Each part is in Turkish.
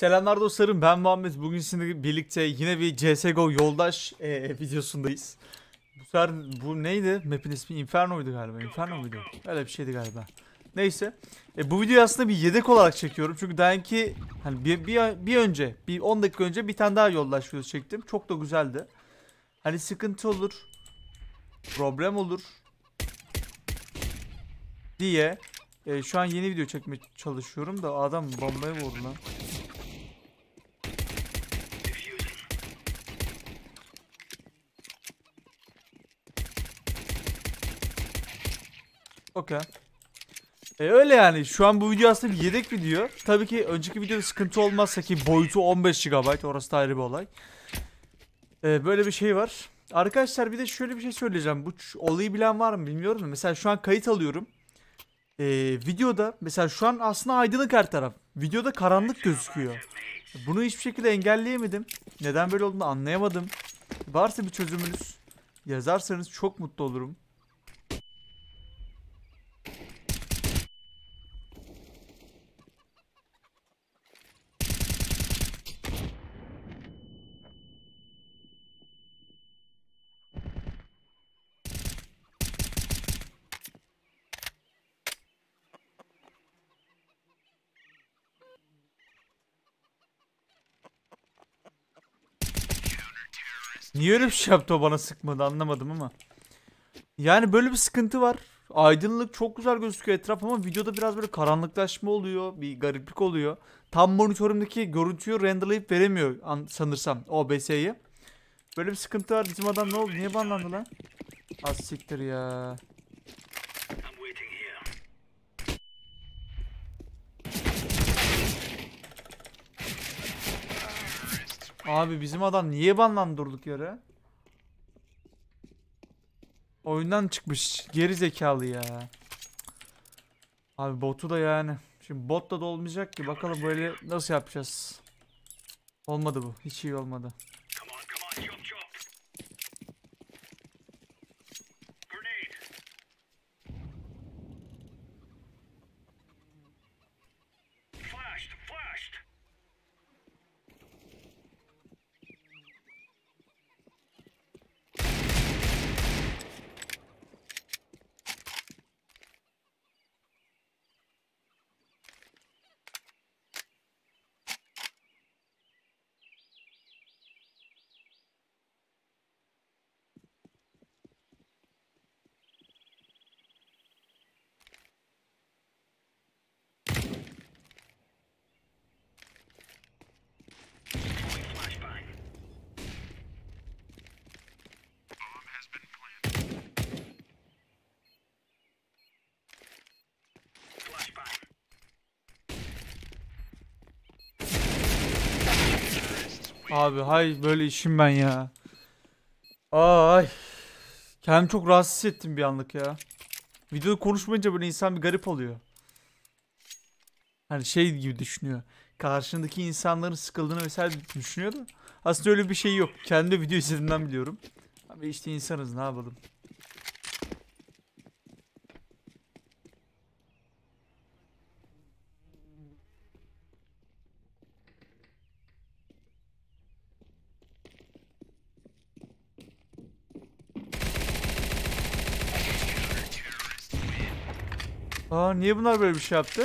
Selamlar dostlarım ben Muhammed. Bugün sizinle birlikte yine bir CSGO yoldaş e, videosundayız. Bu sefer bu neydi? Map'in ismi Inferno'ydu galiba. Inferno muydu? Öyle bir şeydi galiba. Neyse. E, bu videoyu aslında bir yedek olarak çekiyorum. Çünkü daha ki hani bir, bir, bir önce, bir 10 dakika önce bir tane daha yoldaş videosu çektim. Çok da güzeldi. Hani sıkıntı olur. Problem olur. Diye. E, şu an yeni video çekmeye çalışıyorum da adam bombaya vurdu lan. Okey. E öyle yani şu an bu video aslında bir yedek video. Tabii ki önceki videoda sıkıntı olmazsa ki boyutu 15 GB orası da ayrı bir olay. E, böyle bir şey var. Arkadaşlar bir de şöyle bir şey söyleyeceğim. Bu olayı bilen var mı bilmiyorum mesela şu an kayıt alıyorum. E, videoda mesela şu an aslında aydınlık her taraf. Videoda karanlık gözüküyor. Bunu hiçbir şekilde engelleyemedim. Neden böyle olduğunu anlayamadım. Varsa bir çözümünüz yazarsanız çok mutlu olurum. Niye öyle bir şey yaptı o bana sıkmadı anlamadım ama. Yani böyle bir sıkıntı var. Aydınlık çok güzel gözüküyor etraf ama videoda biraz böyle karanlıklaşma oluyor. Bir gariplik oluyor. Tam monitörümdeki görüntüyü renderlayıp veremiyor sanırsam OBS'yi. Böyle bir sıkıntı var. Bizim adam ne oldu? Niye banlandı lan? Az siktir ya. Abi bizim adam niye banlandı durduk yere? Oyundan çıkmış. Geri zekalı ya. Abi botu da yani. Şimdi bot da dolmayacak ki. Bakalım böyle nasıl yapacağız. Olmadı bu. Hiç iyi olmadı. Abi hay böyle işim ben ya. Ay. Kendimi çok rahatsız ettim bir anlık ya. Videoda konuşmayınca böyle insan bir garip oluyor. Hani şey gibi düşünüyor. Karşındaki insanların sıkıldığını vesaire düşünüyordu. Aslında öyle bir şey yok. Kendi video izlediğimden biliyorum. Abi işte insanız ne yapalım. Aa niye bunlar böyle bir şey yaptı?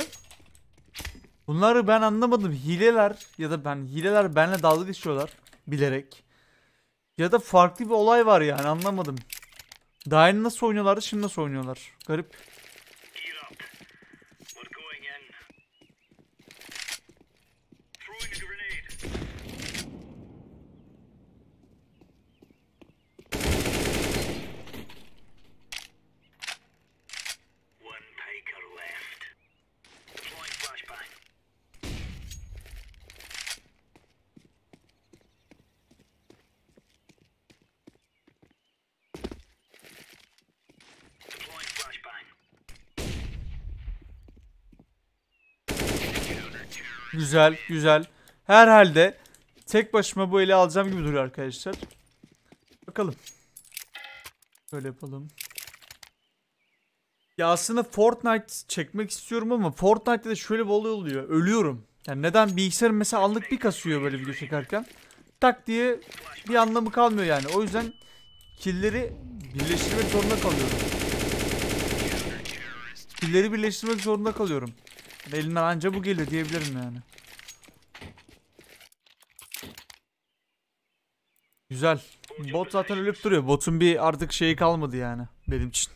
Bunları ben anlamadım. Hileler ya da ben hileler benle dalga geçiyorlar bilerek. Ya da farklı bir olay var yani anlamadım. Daha nasıl oynuyorlardı şimdi nasıl oynuyorlar. Garip. Güzel güzel. Herhalde tek başıma bu eli alacağım gibi duruyor arkadaşlar. Bakalım. Şöyle yapalım. Ya aslında Fortnite çekmek istiyorum ama Fortnite'de de şöyle bir olay oluyor. Ölüyorum. Yani neden bilgisayarım mesela anlık bir kasıyor böyle video çekerken. Tak diye bir anlamı kalmıyor yani. O yüzden killeri birleştirmek zorunda kalıyorum. Killeri birleştirmek zorunda kalıyorum. Elinden anca bu geliyor diyebilirim yani. Güzel. Bot zaten ölüp duruyor. Botun bir artık şeyi kalmadı yani benim için.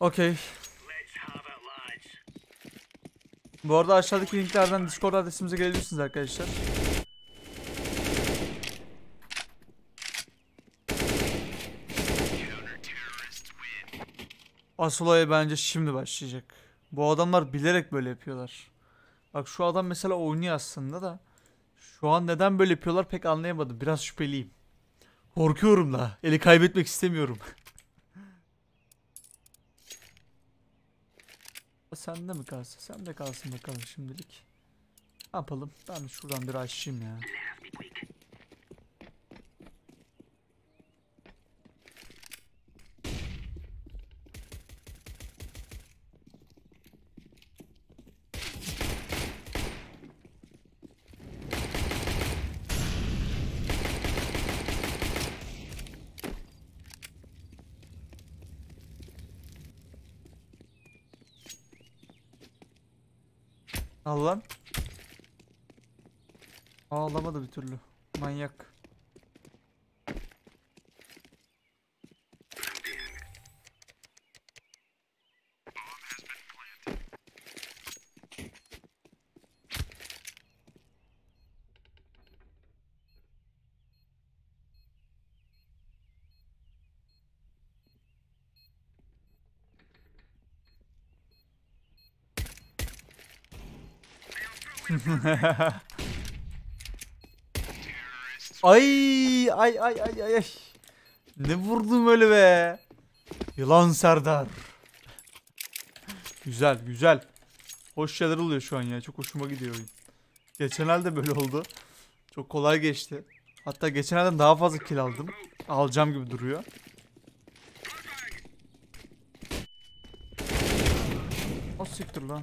Okey. Bu arada aşağıdaki linklerden Discord adresimize gelebilirsiniz arkadaşlar. Asıl olay bence şimdi başlayacak. Bu adamlar bilerek böyle yapıyorlar. Bak şu adam mesela oynuyor aslında da. Şu an neden böyle yapıyorlar pek anlayamadım. Biraz şüpheliyim. Korkuyorum da. Eli kaybetmek istemiyorum. Sende mi kalsın? Sende kalsın bakalım şimdilik. Ne yapalım? Ben şuradan bir açayım ya. Al lan. Ağlamadı bir türlü. Manyak. ay ay ay ay ay. Ne vurdum öyle be. Yılan Serdar. güzel güzel. Hoş şeyler oluyor şu an ya. Çok hoşuma gidiyor oyun. Geçen halde böyle oldu. Çok kolay geçti. Hatta geçen halden daha fazla kill aldım. Alacağım gibi duruyor. O siktir lan.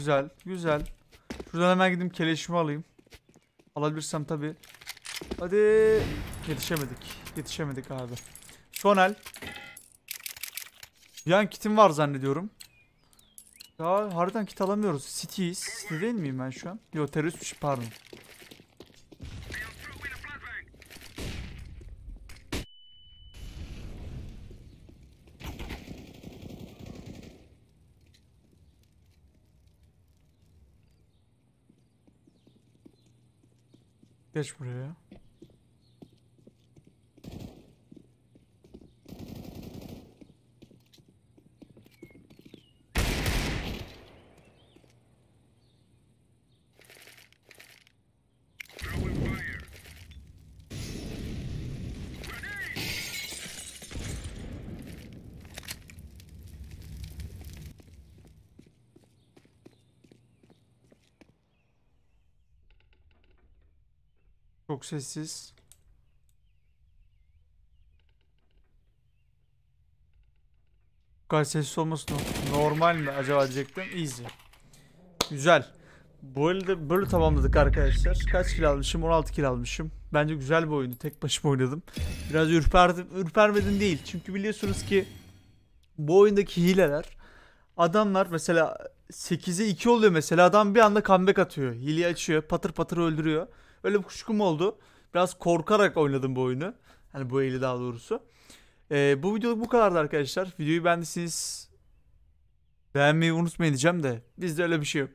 Güzel. Güzel. Şuradan hemen gidip keleşimi alayım. Alabilirsem tabi. Hadi. Yetişemedik. Yetişemedik abi. Son el. Bir an kitim var zannediyorum. Ya harbiden kit alamıyoruz. City'yiz. City değil miyim ben şu an? Yo teröristmiş şey, pardon. Geç buraya. Çok sessiz. Bu kadar sessiz olması normal mi acaba diyecektim. Easy. Güzel. Böyle, de, böyle tamamladık arkadaşlar. Kaç kilo almışım? 16 kilo almışım. Bence güzel bir oyundu. Tek başıma oynadım. Biraz ürperdim. Ürpermedim değil. Çünkü biliyorsunuz ki bu oyundaki hileler adamlar mesela 8'e 2 oluyor mesela adam bir anda comeback atıyor. Hileyi açıyor. Patır patır öldürüyor. Öyle bir kuşkum oldu. Biraz korkarak oynadım bu oyunu. Hani bu eli daha doğrusu. Ee, bu videoluk bu kadardı arkadaşlar. Videoyu beğendiyseniz beğenmeyi unutmayın diyeceğim de bizde öyle bir şey yok.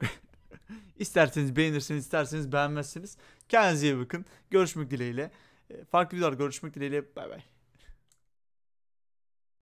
isterseniz beğenirsiniz, isterseniz beğenmezsiniz. Kendinize iyi bakın. Görüşmek dileğiyle. Ee, farklı videolar görüşmek dileğiyle. Bay bay.